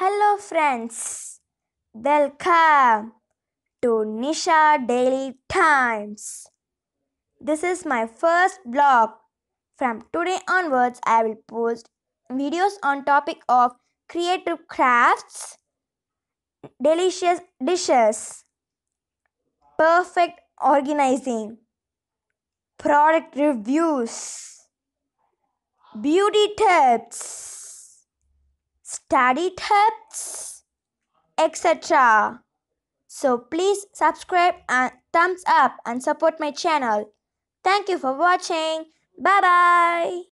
Hello, friends. Welcome to Nisha Daily Times. This is my first blog. From today onwards, I will post videos on topic of creative crafts, delicious dishes, perfect organizing, product reviews, beauty tips. Study tips, etc. So please subscribe and thumbs up and support my channel. Thank you for watching. Bye bye.